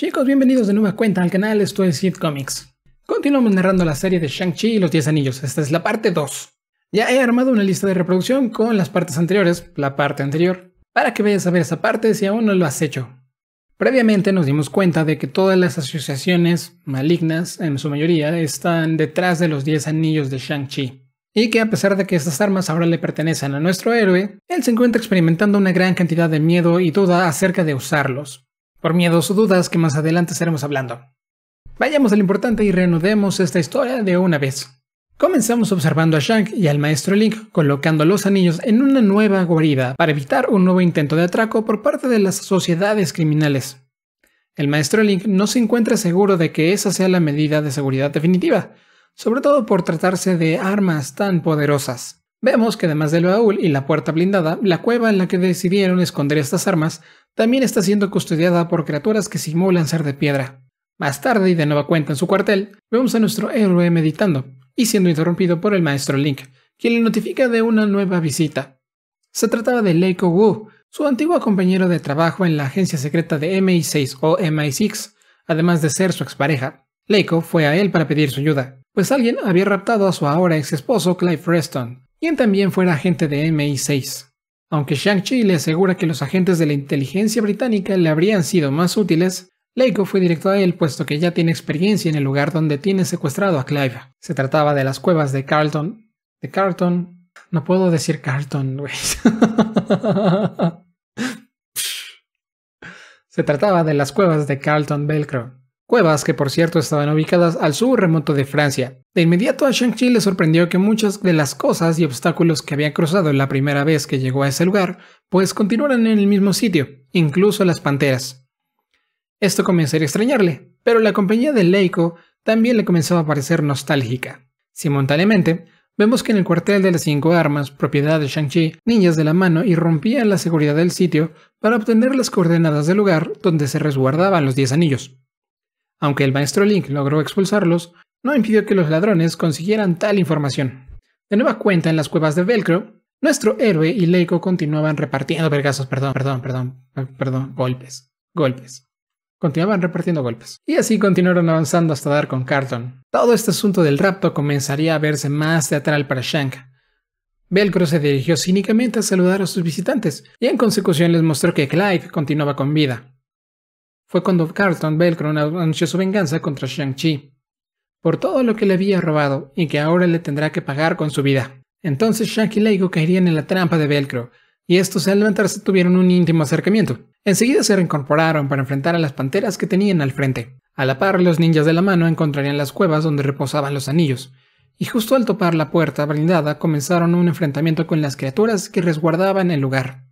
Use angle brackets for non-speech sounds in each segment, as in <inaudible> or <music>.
Chicos, bienvenidos de nueva cuenta al canal, esto es Comics. Continuamos narrando la serie de Shang-Chi y los 10 anillos, esta es la parte 2. Ya he armado una lista de reproducción con las partes anteriores, la parte anterior, para que vayas a ver esa parte si aún no lo has hecho. Previamente nos dimos cuenta de que todas las asociaciones malignas, en su mayoría, están detrás de los 10 anillos de Shang-Chi y que a pesar de que estas armas ahora le pertenecen a nuestro héroe, él se encuentra experimentando una gran cantidad de miedo y duda acerca de usarlos por miedos o dudas que más adelante estaremos hablando. Vayamos al importante y reanudemos esta historia de una vez. Comenzamos observando a Shank y al maestro Link colocando los anillos en una nueva guarida para evitar un nuevo intento de atraco por parte de las sociedades criminales. El maestro Link no se encuentra seguro de que esa sea la medida de seguridad definitiva, sobre todo por tratarse de armas tan poderosas. Vemos que además del baúl y la puerta blindada, la cueva en la que decidieron esconder estas armas también está siendo custodiada por criaturas que simulan ser de piedra. Más tarde, y de nueva cuenta en su cuartel, vemos a nuestro héroe meditando y siendo interrumpido por el maestro Link, quien le notifica de una nueva visita. Se trataba de Leiko Wu, su antiguo compañero de trabajo en la agencia secreta de MI6 o MI6, además de ser su expareja. Leiko fue a él para pedir su ayuda, pues alguien había raptado a su ahora ex esposo Clive Preston, quien también fuera agente de MI6. Aunque Shang-Chi le asegura que los agentes de la inteligencia británica le habrían sido más útiles, Leiko fue directo a él puesto que ya tiene experiencia en el lugar donde tiene secuestrado a Clive. Se trataba de las cuevas de Carlton. De Carlton. No puedo decir Carlton, güey. <laughs> Se trataba de las cuevas de Carlton Velcro, cuevas que por cierto estaban ubicadas al sur remoto de Francia. De inmediato a Shang-Chi le sorprendió que muchas de las cosas y obstáculos que había cruzado la primera vez que llegó a ese lugar, pues continuaran en el mismo sitio, incluso las panteras. Esto comenzó a extrañarle, pero la compañía de Leiko también le comenzó a parecer nostálgica. Simultáneamente, vemos que en el cuartel de las cinco armas, propiedad de Shang-Chi, niñas de la mano irrumpían la seguridad del sitio para obtener las coordenadas del lugar donde se resguardaban los diez anillos. Aunque el maestro Link logró expulsarlos, no impidió que los ladrones consiguieran tal información. De nueva cuenta en las cuevas de Velcro, nuestro héroe y Leiko continuaban repartiendo perdón, perdón, perdón, perdón, golpes, golpes. Continuaban repartiendo golpes. Y así continuaron avanzando hasta dar con Carton. Todo este asunto del rapto comenzaría a verse más teatral para Shank. Velcro se dirigió cínicamente a saludar a sus visitantes y en consecución les mostró que Clive continuaba con vida fue cuando Carlton Velcro anunció su venganza contra Shang-Chi, por todo lo que le había robado y que ahora le tendrá que pagar con su vida. Entonces Shang y Leigo caerían en la trampa de Velcro, y estos al levantarse tuvieron un íntimo acercamiento. Enseguida se reincorporaron para enfrentar a las panteras que tenían al frente. A la par, los ninjas de la mano encontrarían las cuevas donde reposaban los anillos, y justo al topar la puerta blindada comenzaron un enfrentamiento con las criaturas que resguardaban el lugar.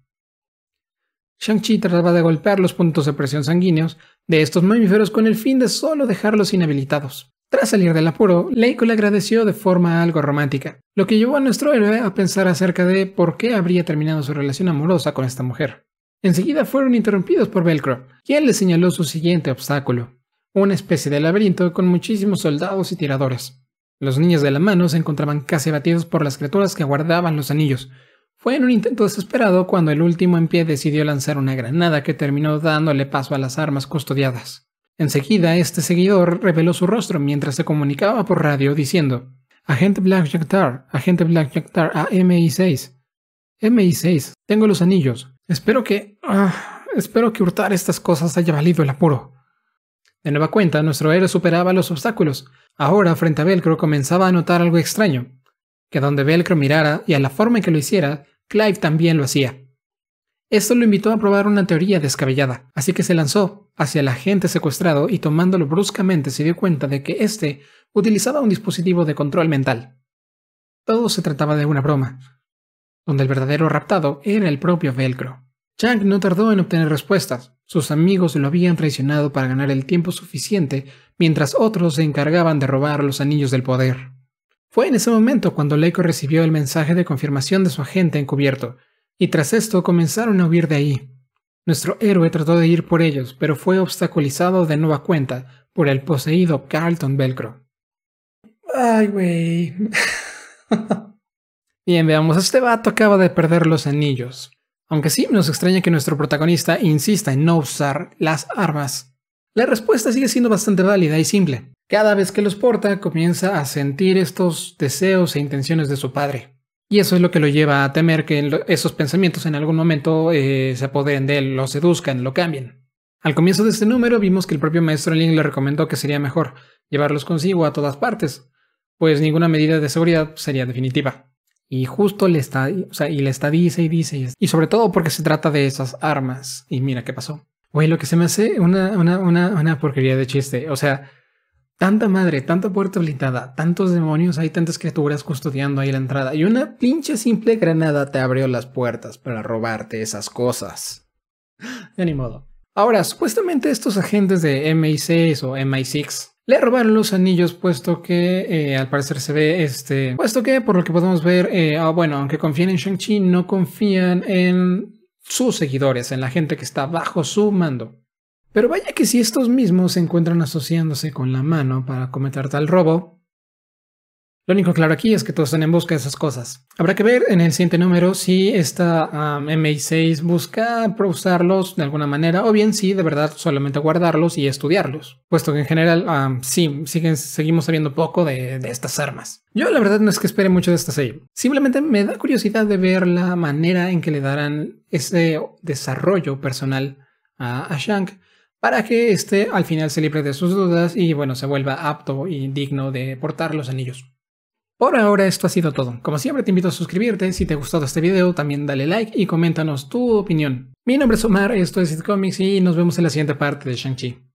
Shang-Chi trataba de golpear los puntos de presión sanguíneos de estos mamíferos con el fin de solo dejarlos inhabilitados. Tras salir del apuro, Leiko le agradeció de forma algo romántica, lo que llevó a nuestro héroe a pensar acerca de por qué habría terminado su relación amorosa con esta mujer. Enseguida fueron interrumpidos por Velcro, quien le señaló su siguiente obstáculo, una especie de laberinto con muchísimos soldados y tiradores. Los niños de la mano se encontraban casi abatidos por las criaturas que guardaban los anillos, fue en un intento desesperado cuando el último en pie decidió lanzar una granada que terminó dándole paso a las armas custodiadas. Enseguida, este seguidor reveló su rostro mientras se comunicaba por radio diciendo: Agente Blackjack Tar, agente Blackjack Tar a MI6. MI6, tengo los anillos. Espero que. Ah, espero que hurtar estas cosas haya valido el apuro. De nueva cuenta, nuestro héroe superaba los obstáculos. Ahora, frente a Velcro, comenzaba a notar algo extraño que donde Velcro mirara y a la forma en que lo hiciera, Clive también lo hacía. Esto lo invitó a probar una teoría descabellada, así que se lanzó hacia el agente secuestrado y tomándolo bruscamente se dio cuenta de que éste utilizaba un dispositivo de control mental. Todo se trataba de una broma, donde el verdadero raptado era el propio Velcro. Chang no tardó en obtener respuestas. Sus amigos lo habían traicionado para ganar el tiempo suficiente mientras otros se encargaban de robar los anillos del poder. Fue en ese momento cuando Leiko recibió el mensaje de confirmación de su agente encubierto, y tras esto comenzaron a huir de ahí. Nuestro héroe trató de ir por ellos, pero fue obstaculizado de nueva cuenta por el poseído Carlton Velcro. Ay, güey. <laughs> Bien, veamos, este vato acaba de perder los anillos. Aunque sí nos extraña que nuestro protagonista insista en no usar las armas. La respuesta sigue siendo bastante válida y simple. Cada vez que los porta, comienza a sentir estos deseos e intenciones de su padre. Y eso es lo que lo lleva a temer que esos pensamientos en algún momento eh, se apoderen de él, lo seduzcan, lo cambien. Al comienzo de este número vimos que el propio maestro Lin le recomendó que sería mejor llevarlos consigo a todas partes, pues ninguna medida de seguridad sería definitiva. Y justo le está, o sea, y le está dice y dice, y sobre todo porque se trata de esas armas. Y mira qué pasó. Oye, lo que se me hace una, una, una, una porquería de chiste. O sea, tanta madre, tanta puerta blindada, tantos demonios, hay tantas criaturas custodiando ahí la entrada y una pinche simple granada te abrió las puertas para robarte esas cosas. De ni modo. Ahora, supuestamente estos agentes de MI6 o MI6 le robaron los anillos puesto que eh, al parecer se ve este... Puesto que por lo que podemos ver, eh, ah, bueno, aunque confían en Shang-Chi, no confían en sus seguidores, en la gente que está bajo su mando. Pero vaya que si estos mismos se encuentran asociándose con la mano para cometer tal robo, lo único claro aquí es que todos están en busca de esas cosas. Habrá que ver en el siguiente número si esta MI6 busca usarlos de alguna manera o bien si de verdad solamente guardarlos y estudiarlos, puesto que en general sí, seguimos sabiendo poco de, estas armas. Yo la verdad no es que espere mucho de esta serie, simplemente me da curiosidad de ver la manera en que le darán ese desarrollo personal a, a Shank para que éste al final se libre de sus dudas y bueno, se vuelva apto y digno de portar los anillos. Por ahora esto ha sido todo. Como siempre te invito a suscribirte, si te ha gustado este video también dale like y coméntanos tu opinión. Mi nombre es Omar, esto es It Comics y nos vemos en la siguiente parte de Shang-Chi.